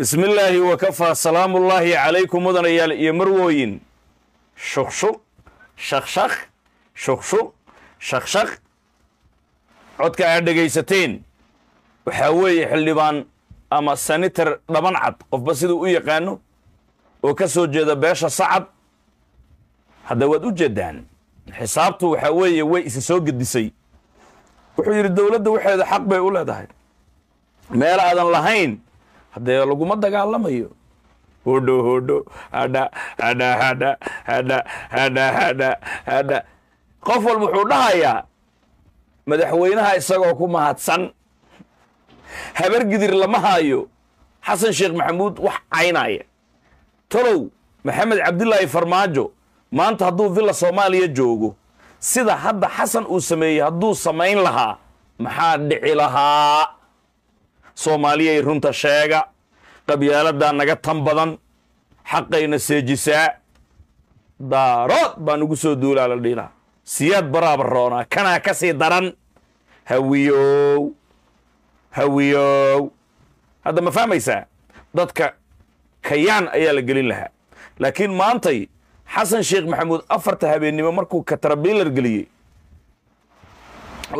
bismi bismillaahi wakafaa salaamullaahi calaykum mudanayaal iyo marwooyin shuqshuq shaqshaq shuqshuq shaqshaq codka aad dhegaysateen waxaa weeye xildhibaan ama sanitar dhaban cad qofba siduu u yaqaano oo ka soo jeeda beesha sacad hadda waad u jeeddaan xisaabtu waxaa weeye way isi soo gedisay wuxuu yidhi dowladda waxeeda xaq bay u leedahay meel aadan lahayn haddee laguma dagaalamayo hodho hodho adha adha adha adha adha adha adha qof walba wuxuu dhahayaa madaxweynaha isagoo ku mahadsan habargidir lama haayo xasan sheekh maxamuud wax caynaya tolow maxamed cabdilaahi farmaajo maanta hadduu villa soomaaliya joogo sida hadda xasan uu sameeyey hadduu samayn lahaa maxaa dhici lahaa soomaaliyay runta sheega qabyaaladaa naga tan badan xaqayna seejisaa daarood baan ugu soo duulaa la dhiinaa siyaad baraaba roonaa kanaa ka sii daran hawiyow hawiyow hadda ma fahmaysaa dadka kayaan ayaa la gelin lahaa laakiin maantay xasan sheekh maxamuud afarta habeennimo markuu katarabiilar geliyey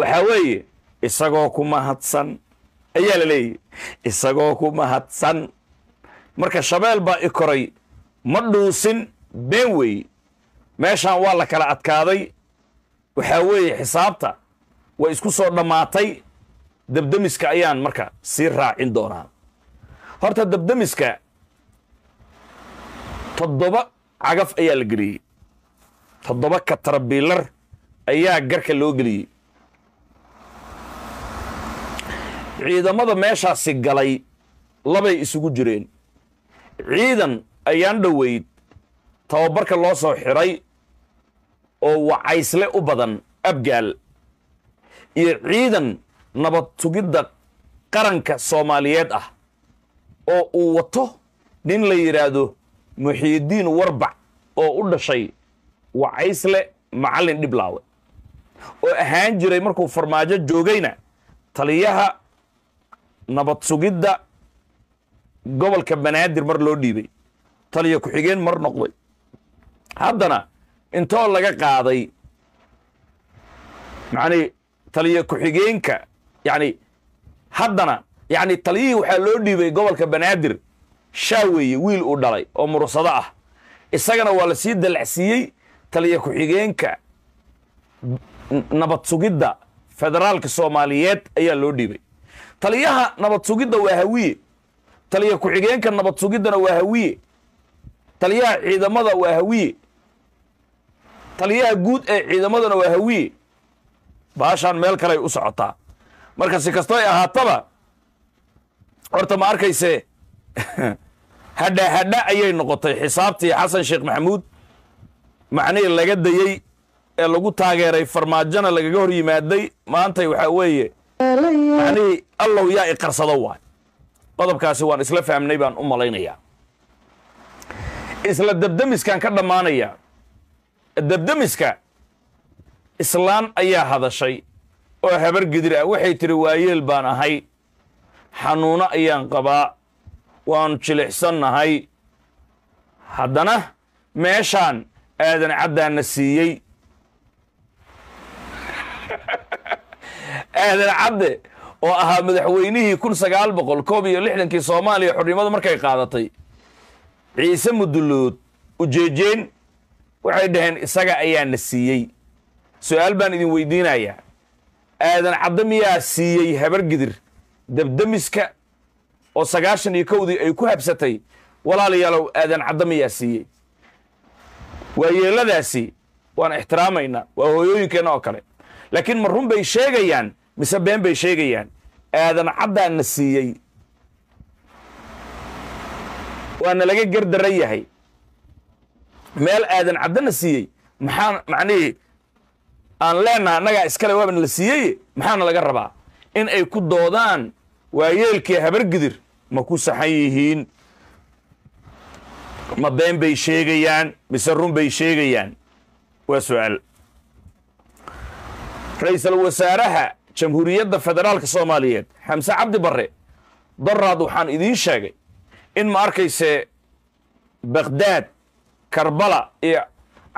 waxaa weeye isagoo ku mahadsan ayaa la leeyahy isagoo ku mahadsan marka shabeel baa i koray ma dhuusin been weeye meeshaan waa la kala adkaaday waxaa weeye xisaabta way isku soo dhammaatay dabdemiska ayaan marka sii raacin doonaa horta dabdemiska toddoba cagaf ayaa la geliyey toddoba katarabiilar ayaa garka loo geliyey ciidamada meeshaasi galay labay isugu jireen ciidan ayaan dhoweyd tababarka loo soo xidhay oo wacaysle u badan abgaal iyo ciidan nabadtugidda qaranka soomaaliyeed ah oo uu wato nin la yidhaahdo muxiidiin warbac oo u dhashay wacaysle macallin dhiblaawe oo ahaan jiray markuu farmaajo joogayna taliyaha nabad sugidda gobolka banaadir mar loo dhiibay taliyo ku-xigeen mar noqday haddana intoo laga qaaday yacni taliyo ku-xigeenka yacni haddana yacni taliyihii waxaa loo dhiibay gobolka banaadir shaa weeye wiil uu dhalay oo murursado ah isagana waa la sii dalacsiiyey taliya ku-xigeenka nabad sugidda federaalka soomaaliyeed ayaa loo dhiibay taliyaha nabad sugidda waa hawiye taliya ku-xigeenka nabad sugiddana waa hawiye taliyaha ciidamada waa hawiye taliyaha guud ee ciidamadana waa hawiye baashaan meel kaley u socotaa marka si kastoo ay ahaataba horta ma arkaysee hadha hadha ayay noqotay xisaabtii xasan sheekh maxamuud macnihii laga dayey ee lagu taageeray farmaajona lagaga hor yimaaday maantay waxaa weeye macnihii allow yaa iqarsado waay qodobkaasi waan isla fahmnay baan u malaynayaa isla debdemiskaan ka dhammaanaya debdemiska islaan ayaa hadashay oo habar gedir ah waxay tidhi waayeel baan ahay xanuuno ayaan qabaa waan jilixsannahay haddana meeshaan aadan caddaana siiyey aadan cabde oo ahaa madaxweynihii kun sagaal boqol koob iyo lixdankii soomaaliya xudnimadu markay qaadatay ciise mudulood ujeejeen waxay dhaheen isaga ayaa na siiyey su-aal baan idin weydiinayaa aadan cabde miyaa siiyey habar gidir dabdamiska oo sagaashan iyo kowdii ay ku habsatay walaalayaalow aadan cabde miyaa siiyey waayeelladaasi waan ixtiraamaynaa waa hooyooyinkeenna oo kale laakiin ma run bay sheegayaan mise been bay sheegayaan aadan caddaa na siiyey waana laga gardaran yahay meel aadan cadda na siiyey maxaa macnihii aan leenaha annagaa iskale waabana la siiyey maxaana laga rabaa in ay ku doodaan waayeelkii habargidir ma ku saxan yihiin ma been bay sheegayaan mise run bay sheegayaan waa su'aal ra-iisul wasaaraha jamhuuriyadda federaalka soomaaliyeed xamse cabdi barre daraad waxaan idiin sheegay in ma arkayse bakhdaad karbala iyo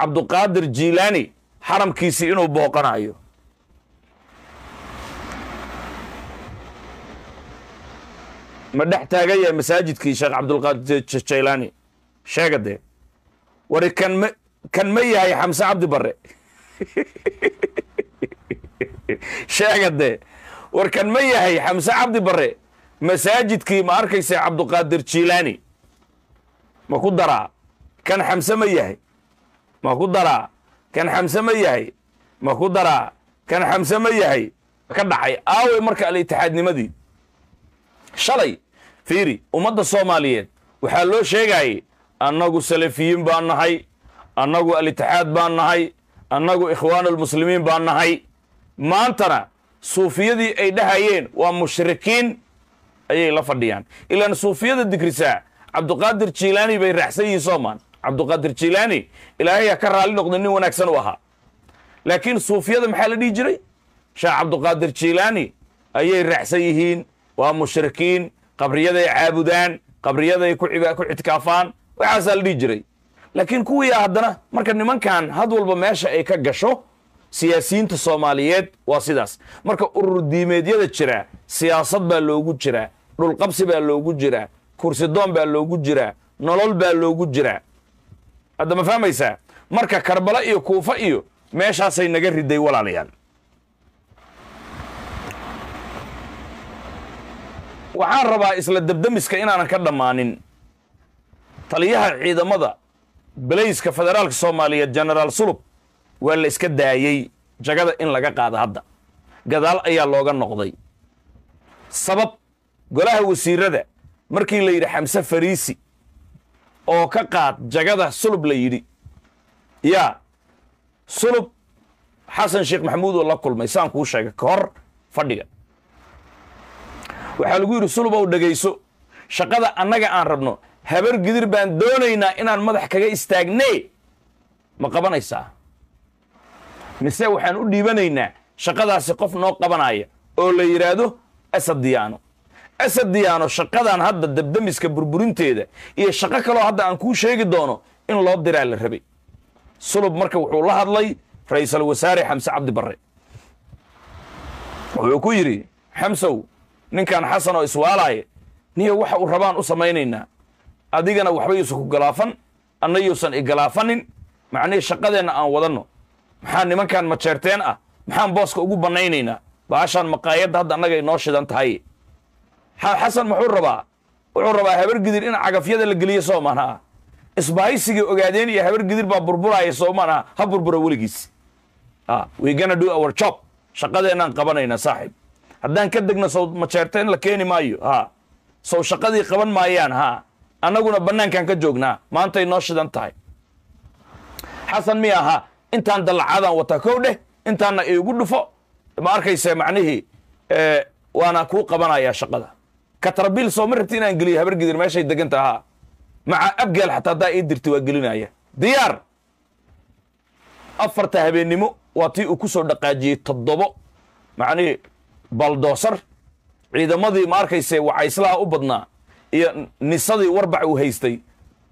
cabduqaadir jiilaani xaramkiisii inuu booqanayo ma dhex taagan yahay masaajidkii sheekh cabdulqaadir jaylaani sheega dee wari kan ma kan ma yahay xamse cabdi barre sheega dee warkan ma yahay xamse cabdi barre masaajidkii ma arkaysay cabduqaadir jiilaani ma ku daraa kan xamse ma yahay ma ku daraa kan xamse ma yahay ma ku daraa kan xamse ma yahay ka dhacay aaway marka alitixaadnimadii shalay fiiri ummadda soomaaliyeed waxaa loo sheegaayey annagu salafiyiin baan nahay annagu alitixaad baan nahay annagu ikhwaanulmuslimiin baan nahay maantana suufiyadii ay dhahayeen waa mushrikiin ayay la fadhiyaan ilaan suufiyada digrisaa cabduqaadir jiilaani bay raacsan yihiin soomaan cabduqaadir jiilaani ilaahayaa ka raalli noqda nin wanaagsan u ahaa laakiin suufiyada maxaa la dhihi jiray sheekh cabduqaadir jiilaani ayay raacsan yihiin waa mushrikiin qabriyaday caabudaan qabriyaday ku xidkaafaan waxaasaa la dhihi jiray laakiin kuwii ah haddana marka nimankan had walba meesha ay ka gasho siyaasiyiinta soomaaliyeed waa sidaas marka urur diimeedyada jira siyaasad baa loogu jiraa dhulqabsi baa loogu jiraa kursidoon baa loogu jiraa nolol baa loogu jiraa hadda ma fahmaysaa marka karbala iyo kuufa iyo meeshaasay naga riday walaalayaal waxaan rabaa isla debdemiska inaanan ka dhammaanin taliyaha ciidamada balayska federaalka soomaaliyeed jenaraal sulub waa la iska daayey jagada in laga qaado hadda gadaal ayaa looga noqday sabab golaha wasiirada markii la yidhi xamse fariisi oo ka qaad jagada sulub la yidhi yaa sulub xasan sheekh maxamuud oo la kulmay saan kuu sheegay ka hor fadhiga waxaa lagu yidhi sulub ow dhegayso shaqada annaga aan rabno habar gidir baan doonaynaa inaan madax kaga istaagnee ma qabanaysaa mise waxaan u dhiibanaynaa shaqadaasi qof noo qabanaya oo la yidhaahdo asad diyaano asad diyaano shaqadan hadda debdemiska burburinteeda iyo shaqo kaloo hadda aan kuu sheegi doono in loo diraa la rabay sulub marka wuxuu la hadlay ra'iisul wasaare xamse cabdibarre wuxuu ku yidhi xamsow ninkan xasan oo iswaalaaya niyo waxa uu rabaan u samaynaynaa adigana waxba yuusan ku galaafan annayuusan yuusan igalaafanin macnihii shaqadeenna aan wadanno maxaa nimankan majeerteen ah maxaan booska ugu bannaynaynaa baashaan maqaayadda hadda annaga inoo shidan tahay xasan muxuu rabaa wuxuu rabaa habargidir in cagafyada la geliyo soo maanaha isbahaysigii ogaadeen iyo habargidir baa burburaaya soo maanaha ha burbura weligiis wegana do our job shaqadeennaan qabanayna saaxiib haddaan ka degno sow majeerteen la keeni maayo ha sow shaqadii qaban maayaan ha annaguna bannaankaan ka joognaa maanta inoo shidan tahay xasan miya aha intaan dallacaadaan wata kow dheh intaanna iigu dhufo ma arkayse macnihii waana kuu qabanayaa shaqada katrabil soo ma rabti inaan geliyo habargidir meeshay deganta ahaa maca abgaal xataa haddaa ii dirti waa gelinaya diyaar afarta habeennimo waa tii uu ku soo dhaqaajiyey toddobo macnihii baldoosar ciidamadii ma arkayse wacayslaha u badnaa iyo nisadii warbac uu haystay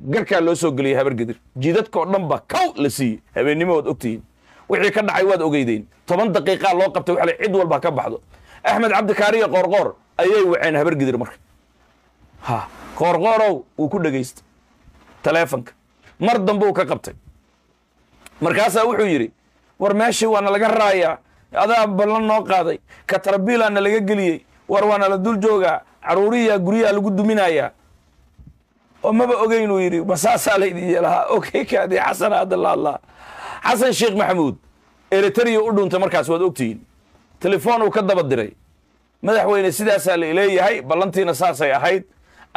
garkaa loo soo geliyey habargedir jidadkao dhan ba kaw la siiyey habeennimo waad ogtihiin wixii ka dhacay waad ogeydeen toban daqiiqaa loo qabtay waxle cid walba ka baxdo axmed cabdikaariya qoorqoor ayay waceen habargedir marka ha qoorqoorow wuu ku dhegaystay taleefanka mar dambuu ka qabtay markaasaa wuxuu yidhi war meeshii waana laga raayaa adaa ballan noo qaaday katarbiilaana laga geliyey war waana la dul joogaa caruurihiyaa guryaha lagu duminayaa oo maba ogeynuu yidhi ma laydin yeelahaa oo kaykaadii xasana xasan sheekh maxamuud eritariya u dhuuntay markaas waad ogtihiin telefoon uu ka daba diray madaxweyne sidaasaa la leeyahay ballantiina saasay ahayd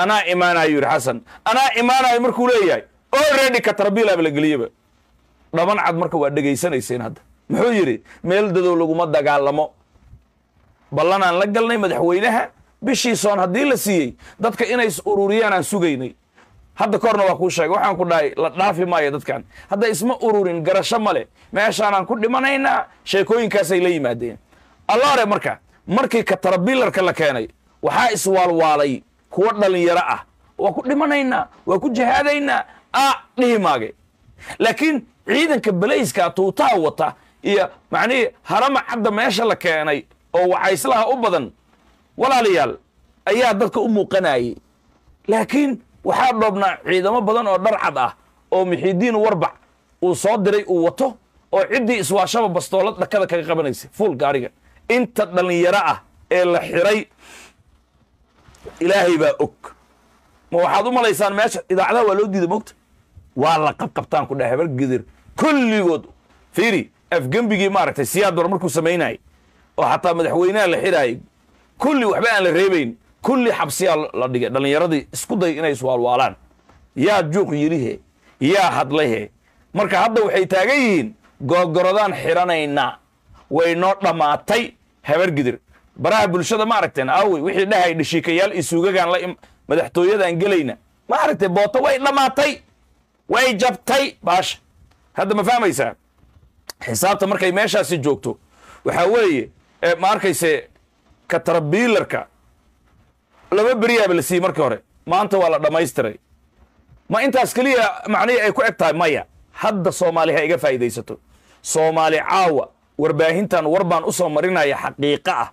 anaa imaanayo yidhi xasan anaa imaanayo markuu leeyahay olready katarbiilaaba la geliyeba dhaban cad marka waa dhegaysanaysaen hadda muxuu yidhi meel dadow laguma dagaalamo ballanaan la galnay madaxweynaha bishiisoon haddii la siiyey dadka inay ururiyaan aan sugaynay hadda korna waa kuu sheegay waxaan ku dhahay la dhaafi maayo dadkan hadda isma ururin garasho male meeshaanaan ku dhimanaynaa sheekooyinkaasay la yimaadeen allaare marka markii katarabilarka la keenay waxaa iswaalwaalay kuwo dhalinyaro ah waa ku dhimanaynaa waa ku jihaadaynaa a dhihi maage laakiin ciidanka balayska ah, tuutaha wata iyo macnihii harama cadda meesha la keenay oo waxayslaha u badan walaalayaal ayaa dadka u muuqanayay laakiin waxaa dhoobnaa ciidamo badan oo dharcad ah oo mixiidiin warbac uu soo diray uu wato oo ciddii iswaashaba bastoolo dhakada kaga qabanaysa fuul gaariga inta dhallinyaro ah ee la xiray ilaahay baa og ma waxaad u malaysaan meesha idaacadaha waa loo diida moogta waa la qabqabtaan ku dheh habar gedir kulligood fiiri afgembigii maaragtay siyaad war markuu samaynayay oo xataa madaxweynaha la xiraayay kulli waxba aan la reebayn kulli xabsiyaa la dhigay dhallinyaradii isku day inay iswaalwaalaan yaa juuq yirihe yaa hadlahe marka hadda waxay taagan yihiin gogorodaan xiranaynaa way noo dhammaatay habargidir baraha bulshada ma aragteen aawey wixii dhahay dhashiikayaal isuugagaan la madaxtooyadan gelayna ma aragtee booto way dhammaatay way jabtay baasha hadda ma fahmaysaa xisaabta markay meeshaasi joogto waxaa weeye ma arkayse katarabiilarka laba beriyaaba la siiyey markii hore maanta waa la dhammaystiray ma intaas keliya macnihii ay ku eg tahay maya hadda soomaali ha iga faa'iidaysato soomaali caawa warbaahintan war baan u soo marinaya xaqiiqo ah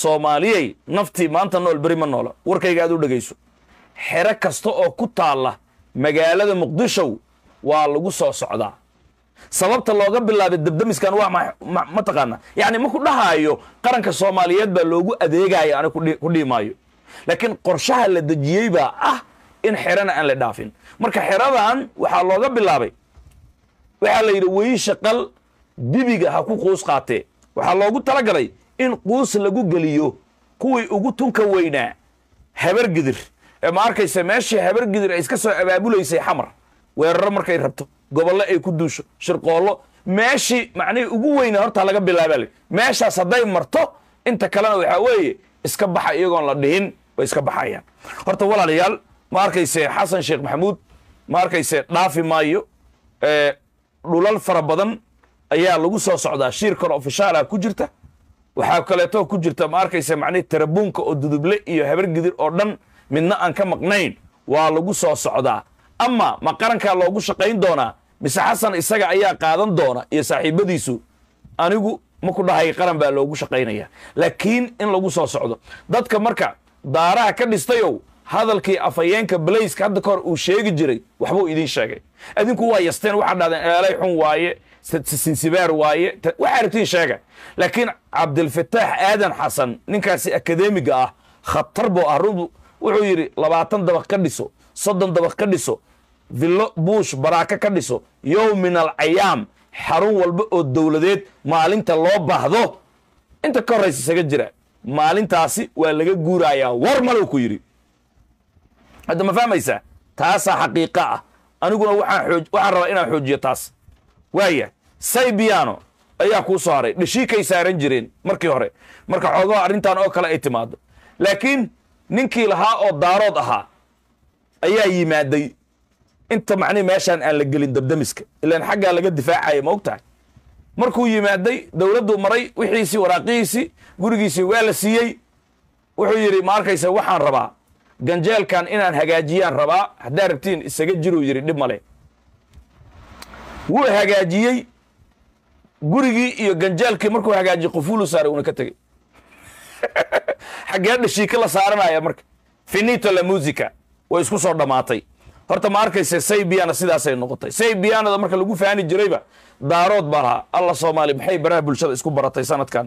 soomaaliyay naftii maanta nool beri ma noola warkayga aad u dhegayso xero kasta oo ku taalla magaalada muqdishow waa lagu soo socdaa sababta looga bilaabay debdemiskan waa ma mataqaanaa yacni ma ku dhahaayo qaranka soomaaliyeed baa loogu adeegaayo ani ku dhiimaayo laakiin qorshaha la dejiyey baa ah in xerana aan la dhaafin marka xeradan waxaa looga bilaabay waxaa la yidhi weyshaqal dibiga ha ku quus qaatee waxaa loogu talagalay in quus lagu geliyo kuwii ugu tunka weynaa habargidir ee ma arkaysa meeshii habargidir ay iska soo abaabulaysay xamar weeraro markay rabto gobollo ay ku duusho shirqoollo meeshii macnihii ugu weynaa hortaa laga bilaabale meeshaas hadday marto inta kalena waxaa weeye iska baxa iyagoon la dhihin way iska baxayaan horta walaalayaal ma arkayse xasan sheekh maxamuud ma arkayse dhaafi maayo dhulal fara badan ayaa lagu soo socdaa shiir kale ofishaala ah ku jirta waxaa kaleeto ku jirta ma arkayse macnihi tarabuunka oo duduble iyo habargidir oo dhan midna aan ka maqnayn waa lagu soo socdaa ama ma qarankaa loogu shaqayn doonaa mise xasan isaga ayaa qaadan doona iyo saaxiibadiisu anigu ma ku dhahay qaran baa loogu shaqaynaya laakiin in lagu soo socdo dadka marka daaraha ka dhistayow hadalkii afayeenka blaska hadda kahor uu sheegi jiray waxbuu idiin sheegay adinku waa yasteen waxaad dhahdeen eelay xun waaye sinsibaar waaye waxaa rabtiin sheega laakiin cabdilfataax aadan xasan ninkaasi akademiga ah khatar buu ah run wuxuu yidhi labaatan dabaq ka dhiso soddon dabaq ka dhiso villo buush baraaka ka dhiso yowmin alcayaam xarun walba oo dowladeed maalinta loo baahdo inta ka horraysa isaga jira maalintaasi waa laga guurayaa war malu ku yidhi hadda ma fahmaysaa taasaa xaqiiqa ah aniguna waxaan rabaa inaan xoojiyo taas waaya saybiano ayaa kuu soo haray dheshiikay saaran jireen markii hore marka xoogaha arrintan oo kale ay timaado laakiin ninkii lahaa oo daarood ahaa ayaa yimaaday inta macnihi meeshaan aan la gelin dabdamiska ilan xaggaa laga difaacaya ma og tahay markuu yimaaday dowladdu maray wixiisii waraaqihiisii gurigiisii waa la siiyey wuxuu yidhi ma arkaysa waxaan rabaa ganjeelkan inaan hagaajiyaan rabaa haddaa rabtiin isaga jiruu yidhi dhib male wuu hagaajiyey gurigii iyo ganjeelkii markuu hagaajiyey qufuulu saaray uuna ka tegey xaggee dhashiika la saaranaya marka finito la musica way isku soo dhammaatay horta ma arkayse saybiana sidaasay noqotay saybiyanada marka lagu faani jirayba daarood baa lahaa alla soomaaliya maxay baraha bulshada isku baratay sanadkan